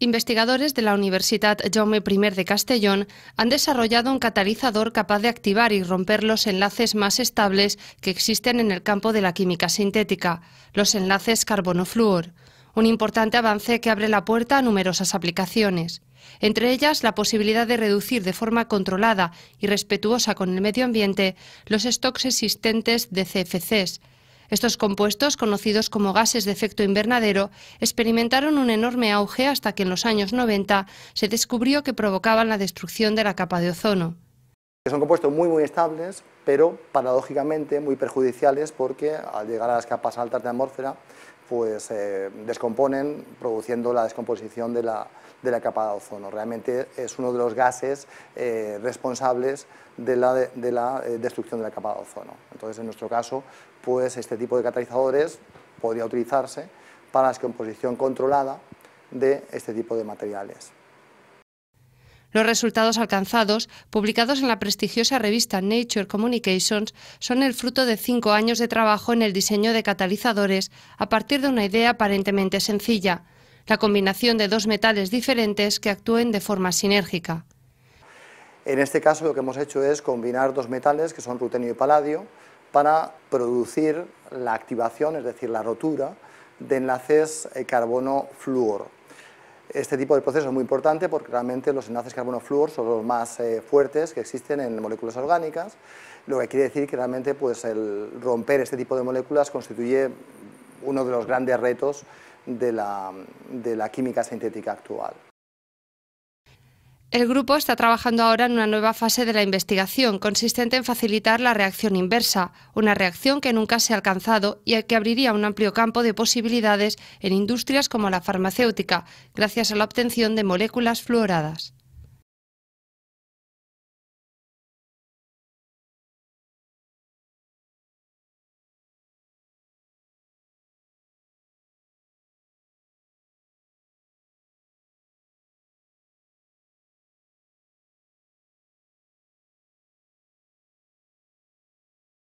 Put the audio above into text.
Investigadores de la Universidad Jaume I de Castellón han desarrollado un catalizador capaz de activar y romper los enlaces más estables que existen en el campo de la química sintética, los enlaces carbono fluor un importante avance que abre la puerta a numerosas aplicaciones, entre ellas la posibilidad de reducir de forma controlada y respetuosa con el medio ambiente los stocks existentes de CFCs, estos compuestos, conocidos como gases de efecto invernadero, experimentaron un enorme auge hasta que en los años 90 se descubrió que provocaban la destrucción de la capa de ozono. Son compuestos muy, muy estables, pero paradójicamente muy perjudiciales porque al llegar a las capas altas de la atmósfera pues eh, descomponen produciendo la descomposición de la, capa de ozono. Realmente es uno de los gases eh, responsables de la, eh, destrucción de la capa de ozono. Entonces, en nuestro caso, pues este tipo de catalizadores podría utilizarse para la descomposición controlada de este tipo de materiales. Los resultados alcanzados, publicados en la prestigiosa revista Nature Communications, son el fruto de cinco años de trabajo en el diseño de catalizadores a partir de una idea aparentemente sencilla, la combinación de dos metales diferentes que actúen de forma sinérgica. En este caso lo que hemos hecho es combinar dos metales, que son rutenio y paladio, para producir la activación, es decir, la rotura, de enlaces eh, carbono fluor este tipo de proceso es muy importante porque realmente los enlaces carbono fluor son los más eh, fuertes que existen en moléculas orgánicas, lo que quiere decir que realmente pues, el romper este tipo de moléculas constituye uno de los grandes retos de la química sintética actual. El grupo está trabajando ahora en una nueva fase de la investigación, consistente en facilitar la reacción inversa, una reacción que nunca se ha alcanzado y que abriría un amplio campo de posibilidades en industrias como la farmacéutica, gracias a la obtención de moléculas fluoradas.